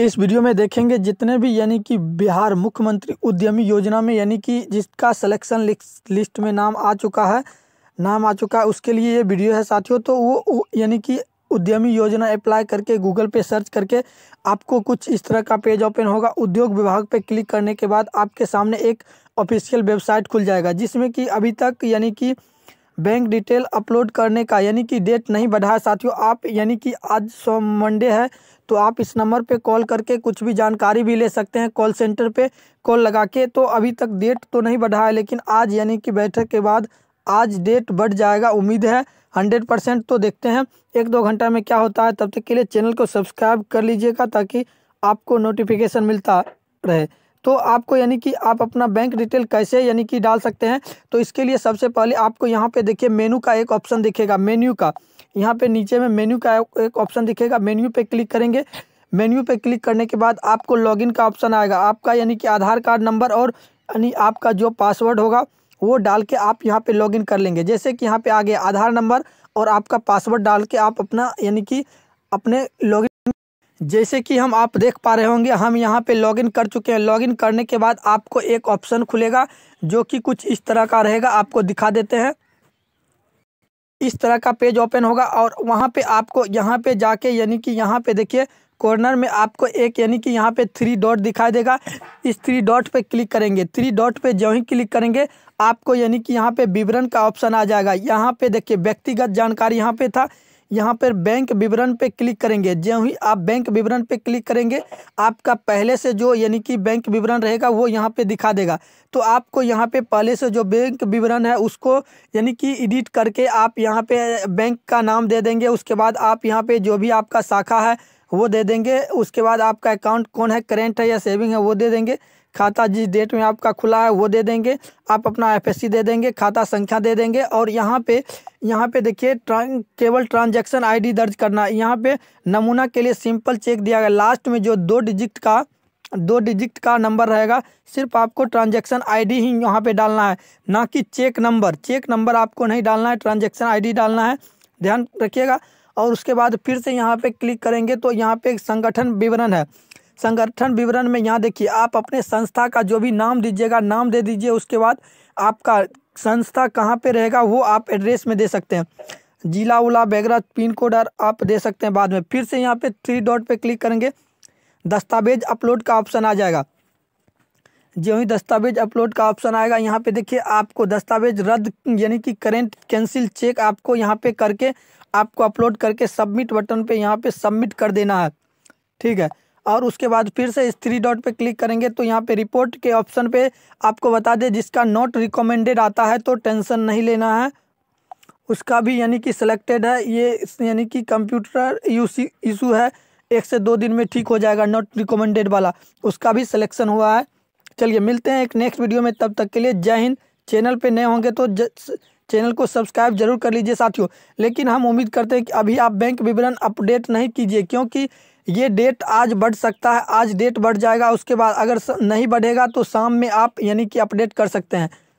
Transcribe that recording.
के इस वीडियो में देखेंगे जितने भी यानी कि बिहार मुख्यमंत्री उद्यमी योजना में यानी कि जिसका सिलेक्शन लिस्ट में नाम आ चुका है नाम आ चुका है उसके लिए ये वीडियो है साथियों तो वो यानी कि उद्यमी योजना अप्लाई करके गूगल पे सर्च करके आपको कुछ इस तरह का पेज ओपन होगा उद्योग विभाग पे क्लिक करने के बाद आपके सामने एक ऑफिशियल वेबसाइट खुल जाएगा जिसमें कि अभी तक यानी कि बैंक डिटेल अपलोड करने का यानी कि डेट नहीं बढ़ा है साथियों आप यानी कि आज मंडे है तो आप इस नंबर पे कॉल करके कुछ भी जानकारी भी ले सकते हैं कॉल सेंटर पे कॉल लगा के तो अभी तक डेट तो नहीं बढ़ा है लेकिन आज यानी कि बैठक के बाद आज डेट बढ़ जाएगा उम्मीद है हंड्रेड परसेंट तो देखते हैं एक दो घंटा में क्या होता है तब तक के लिए चैनल को सब्सक्राइब कर लीजिएगा ताकि आपको नोटिफिकेशन मिलता रहे तो आपको यानी कि आप अपना बैंक डिटेल कैसे यानी कि डाल सकते हैं तो इसके लिए सबसे पहले आपको यहाँ पे देखिए मेनू का एक ऑप्शन दिखेगा मेन्यू का यहाँ पे नीचे में मेन्यू का एक ऑप्शन दिखेगा मेन्यू पे क्लिक करेंगे मेन्यू पे क्लिक करने के बाद आपको लॉगिन का ऑप्शन आएगा आपका यानी कि आधार कार्ड नंबर और यानी आपका जो पासवर्ड होगा वो डाल के आप यहाँ पे लॉगिन कर लेंगे जैसे कि यहाँ पे आ गया आधार नंबर और आपका पासवर्ड डाल के आप अपना यानी कि अपने लॉगिन जैसे कि हम आप देख पा रहे होंगे हम यहाँ पे लॉगिन कर चुके हैं लॉगिन करने के बाद आपको एक ऑप्शन खुलेगा जो कि कुछ इस तरह का रहेगा आपको दिखा देते हैं इस तरह का पेज ओपन होगा और वहाँ पे आपको यहाँ पे जाके यानी कि यहाँ पे देखिए कॉर्नर में आपको एक यानी कि यहाँ पे थ्री डॉट दिखाई देगा इस थ्री डॉट पे क्लिक करेंगे थ्री डॉट पे जो ही क्लिक करेंगे आपको यानी कि यहाँ पे विवरण का ऑप्शन आ जाएगा यहाँ पे देखिए व्यक्तिगत जानकारी यहाँ पे था यहाँ पर बैंक विवरण पे क्लिक करेंगे जो ही आप बैंक विवरण पे क्लिक करेंगे आपका पहले से जो यानी कि बैंक विवरण रहेगा वो यहाँ पे दिखा देगा तो आपको यहाँ पे पहले से जो बैंक विवरण है उसको यानी कि एडिट करके आप यहाँ पे बैंक का नाम दे देंगे उसके बाद आप यहाँ पे जो भी आपका शाखा है वो दे देंगे उसके बाद आपका अकाउंट कौन है करेंट है या सेविंग है वो दे देंगे खाता जिस डेट में आपका खुला है वो दे देंगे आप अपना एफ दे देंगे खाता संख्या दे देंगे और यहाँ पे यहाँ पे देखिए ट्रां केवल ट्रांजैक्शन आईडी दर्ज करना है यहाँ पे नमूना के लिए सिंपल चेक दिया गया लास्ट में जो दो डिजिट का दो डिजिट का नंबर रहेगा सिर्फ आपको ट्रांजेक्शन आई ही यहाँ पर डालना है ना कि चेक नंबर चेक नंबर आपको नहीं डालना है ट्रांजेक्शन आई डालना है ध्यान रखिएगा और उसके बाद फिर से यहाँ पे क्लिक करेंगे तो यहाँ पे एक संगठन विवरण है संगठन विवरण में यहाँ देखिए आप अपने संस्था का जो भी नाम दीजिएगा नाम दे दीजिए उसके बाद आपका संस्था कहाँ पे रहेगा वो आप एड्रेस में दे सकते हैं जिला उला बैगरा पिन कोड और आप दे सकते हैं बाद में फिर से यहाँ पे थ्री डॉट पे क्लिक करेंगे दस्तावेज अपलोड का ऑप्शन आ जाएगा जो ही दस्तावेज अपलोड का ऑप्शन आएगा यहाँ पे देखिए आपको दस्तावेज रद्द यानी कि करेंट कैंसिल चेक आपको यहाँ पे करके आपको अपलोड करके सबमिट बटन पे यहाँ पे सबमिट कर देना है ठीक है और उसके बाद फिर से इस थ्री डॉट पे क्लिक करेंगे तो यहाँ पे रिपोर्ट के ऑप्शन पे आपको बता दें जिसका नॉट रिकमेंडेड आता है तो टेंशन नहीं लेना है उसका भी यानी कि सिलेक्टेड है ये यानी कि कंप्यूटर इशू है एक से दो दिन में ठीक हो जाएगा नॉट रिकमेंडेड वाला उसका भी सिलेक्शन हुआ है चलिए मिलते हैं एक नेक्स्ट वीडियो में तब तक के लिए जय हिंद चैनल पे नए होंगे तो चैनल को सब्सक्राइब जरूर कर लीजिए साथियों लेकिन हम उम्मीद करते हैं कि अभी आप बैंक विवरण अपडेट नहीं कीजिए क्योंकि ये डेट आज बढ़ सकता है आज डेट बढ़ जाएगा उसके बाद अगर नहीं बढ़ेगा तो शाम में आप यानी कि अपडेट कर सकते हैं